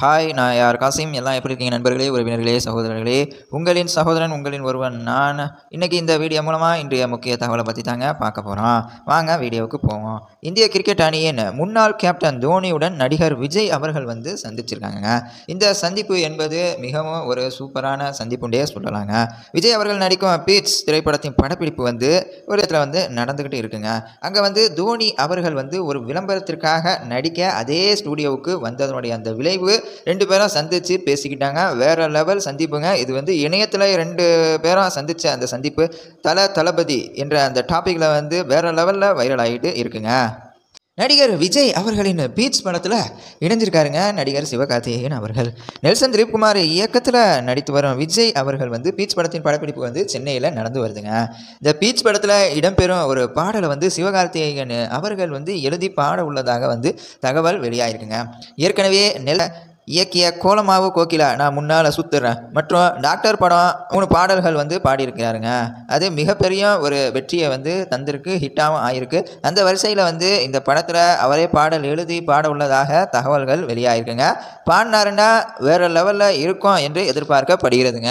hi நான் யார் காசிம் எல்லாம் எப்படி இருக்கீங்க நண்பர்களே உறவினர்களே சகோதரர்களே உங்களின் சகோதரன் உங்களின் ஒருவன் நான் இன்றைக்கி இந்த வீடியோ மூலமாக இன்றைய முக்கிய தகவலை பற்றி தாங்க பார்க்க போகிறோம் வாங்க வீடியோவுக்கு போவோம் இந்திய கிரிக்கெட் அணியின் முன்னாள் கேப்டன் தோனியுடன் நடிகர் விஜய் அவர்கள் வந்து சந்திச்சிருக்காங்க இந்த சந்திப்பு என்பது மிகவும் ஒரு சூப்பரான சந்திப்புண்டே சொல்லலாங்க விஜய் அவர்கள் நடிக்கும் பீட்ஸ் திரைப்படத்தின் படப்பிடிப்பு வந்து ஒரு இடத்துல வந்து நடந்துக்கிட்டு இருக்குங்க அங்கே வந்து தோனி அவர்கள் வந்து ஒரு விளம்பரத்திற்காக நடிக்க அதே ஸ்டூடியோவுக்கு வந்ததனுடைய அந்த விளைவு ரெண்டு பேரும் சந்தித்து பேசிக்கிட்டாங்க வேறு லெவல் சந்திப்புங்க இது வந்து இணையத்தில் ரெண்டு பேரும் சந்தித்த அந்த சந்திப்பு தல தளபதி என்ற அந்த டாப்பிக்கில் வந்து வேறு லெவலில் வைரல் ஆகிட்டு இருக்குங்க நடிகர் விஜய் அவர்களின் பீச் படத்தில் இணைஞ்சிருக்காருங்க நடிகர் சிவகார்த்திகேயன் அவர்கள் நெல்சன் திலீப்குமார் இயக்கத்தில் நடித்து வரும் விஜய் அவர்கள் வந்து பீச் படத்தின் படப்பிடிப்பு வந்து சென்னையில் நடந்து வருதுங்க இந்த பீச் படத்தில் இடம்பெறும் ஒரு பாடலை வந்து சிவகார்த்திகேயன் அவர்கள் வந்து எழுதி பாட உள்ளதாக வந்து தகவல் வெளியாயிருக்குங்க ஏற்கனவே நெல் இயக்கிய கோலமாவு கோகிலா நான் முன்னால் சுற்றுறேன் மற்றும் டாக்டர் படம் மூணு பாடல்கள் வந்து பாடியிருக்கிறாருங்க அது மிகப்பெரிய ஒரு வெற்றியை வந்து தந்திருக்கு ஹிட்டாகவும் ஆயிருக்கு அந்த வரிசையில் வந்து இந்த படத்தில் அவரே பாடல் எழுதி பாட உள்ளதாக தகவல்கள் வெளியாகிருக்குங்க பாடினாருன்னா வேறு லெவலில் இருக்கும் என்று எதிர்பார்க்கப்படுகிறதுங்க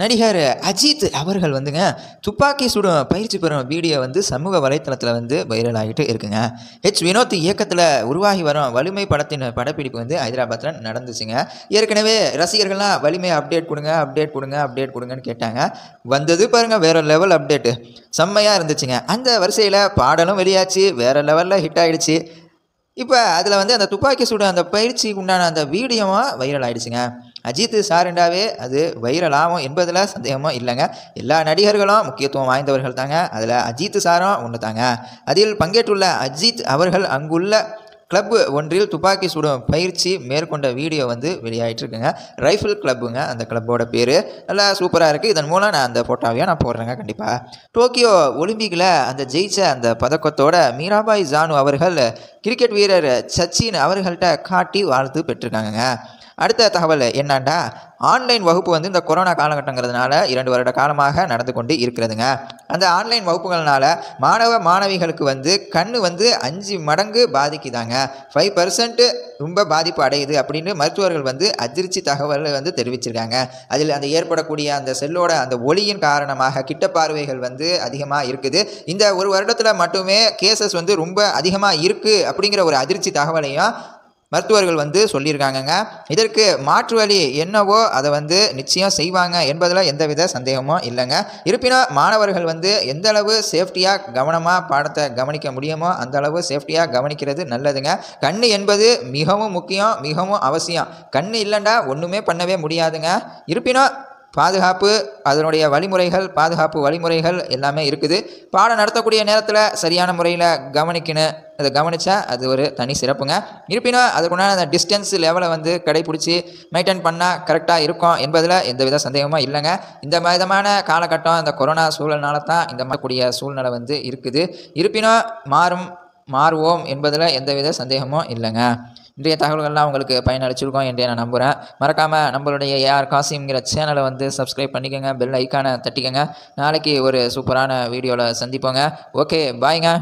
நடிகர் அஜித் அவர்கள் வந்துங்க துப்பாக்கி சுடும் பயிற்சி பெறும் வீடியோ வந்து சமூக வலைத்தளத்தில் வந்து வைரல் ஆகிட்டு இருக்குங்க ஹெச் வினோத் இயக்கத்தில் உருவாகி வரும் வலிமை படத்தின் படப்பிடிப்பு வந்து ஹைதராபாத்தில் நடந்துச்சுங்க ஏற்கனவே ரசிகர்கள்லாம் வலிமை அப்டேட் கொடுங்க அப்டேட் கொடுங்க அப்டேட் கொடுங்கன்னு கேட்டாங்க வந்தது பாருங்கள் வேறு லெவல் அப்டேட்டு செம்மையாக இருந்துச்சுங்க அந்த வரிசையில் பாடலும் வெளியாச்சு வேறு லெவலில் ஹிட் ஆகிடுச்சு இப்போ அதில் வந்து அந்த துப்பாக்கி சூடு அந்த பயிற்சிக்கு உண்டான அந்த வீடியோவாக வைரல் ஆகிடுச்சுங்க அஜித் சாருண்டாவே அது வைரல் ஆகும் என்பதில் சந்தேகமும் இல்லைங்க எல்லா நடிகர்களும் முக்கியத்துவம் வாய்ந்தவர்கள் தாங்க அதில் அஜித் சாரும் ஒன்று தாங்க அதில் பங்கேற்றுள்ள அஜித் அவர்கள் அங்குள்ள கிளப்பு ஒன்றில் துப்பாக்கி சுடும் பயிற்சி மேற்கொண்ட வீடியோ வந்து இருக்குங்க ரைஃபிள் கிளப்புங்க அந்த கிளப்போட பேர் நல்லா சூப்பராக இருக்குது இதன் மூலம் நான் அந்த ஃபோட்டோவையும் நான் போடுறேங்க கண்டிப்பாக டோக்கியோ ஒலிம்பிக்கில் அந்த ஜெயிச்ச அந்த பதக்கத்தோட மீராபாய் ஜானு அவர்கள் கிரிக்கெட் வீரர் சச்சின் அவர்கள்ட்ட காட்டி வாழ்த்து பெற்றிருக்காங்க அடுத்த தகவல் என்னண்டா ஆன்லைன் வகுப்பு வந்து இந்த கொரோனா காலகட்டங்கிறதுனால இரண்டு வருட காலமாக நடந்து கொண்டு இருக்கிறதுங்க அந்த ஆன்லைன் வகுப்புகள்னால மாணவ மாணவிகளுக்கு வந்து கண் வந்து அஞ்சு மடங்கு பாதிக்குதாங்க ஃபைவ் பர்சன்ட்டு ரொம்ப பாதிப்பு அடையுது அப்படின்னு மருத்துவர்கள் வந்து அதிர்ச்சி தகவல் வந்து தெரிவிச்சிருக்காங்க அதில் அந்த ஏற்படக்கூடிய அந்த செல்லோட அந்த ஒளியின் காரணமாக கிட்ட பார்வைகள் வந்து அதிகமாக இருக்குது இந்த ஒரு வருடத்தில் மட்டுமே கேசஸ் வந்து ரொம்ப அதிகமாக இருக்குது அப்படிங்கிற ஒரு அதிர்ச்சி தகவலையும் மருத்துவர்கள் வந்து சொல்லியிருக்காங்கங்க இதற்கு மாற்று வழி என்னவோ அதை வந்து நிச்சயம் செய்வாங்க என்பதில் எந்தவித சந்தேகமும் இல்லைங்க இருப்பினும் மாணவர்கள் வந்து எந்த அளவு சேஃப்டியாக கவனமாக பாடத்தை கவனிக்க முடியுமோ அந்த அளவு சேஃப்டியாக கவனிக்கிறது நல்லதுங்க கண் என்பது மிகவும் முக்கியம் மிகவும் அவசியம் கண் இல்லைண்டா ஒன்றுமே பண்ணவே முடியாதுங்க இருப்பினும் பாதுகாப்பு அதனுடைய வழிமுறைகள் பாதுகாப்பு வழிமுறைகள் எல்லாமே இருக்குது பாடம் நடத்தக்கூடிய நேரத்தில் சரியான முறையில் கவனிக்கணும் அதை கவனித்தா அது ஒரு தனி சிறப்புங்க இருப்பினும் அதுக்குண்டான அந்த டிஸ்டன்ஸ் லெவலை வந்து கடைபிடிச்சி மெயின்டைன் பண்ணால் கரெக்டாக இருக்கும் என்பதில் எந்தவித சந்தேகமும் இல்லைங்க இந்த விதமான காலகட்டம் இந்த கொரோனா சூழல்னால தான் இந்த மாதிரிக்கூடிய சூழ்நிலை வந்து இருக்குது இருப்பினும் மாறும் மாறுவோம் என்பதில் எந்தவித சந்தேகமும் இல்லைங்க இன்றைய தகவல்கள்லாம் உங்களுக்கு பயனளிச்சிருக்கோம் என்று நான் நம்புகிறேன் மறக்காமல் நம்மளுடைய ஏஆர் காசிங்கிற சேனலை வந்து சப்ஸ்கிரைப் பண்ணிக்கோங்க பெல் ஐக்கானை தட்டிக்கோங்க நாளைக்கு ஒரு சூப்பரான வீடியோவில் சந்திப்போங்க ஓகே பாய்ங்க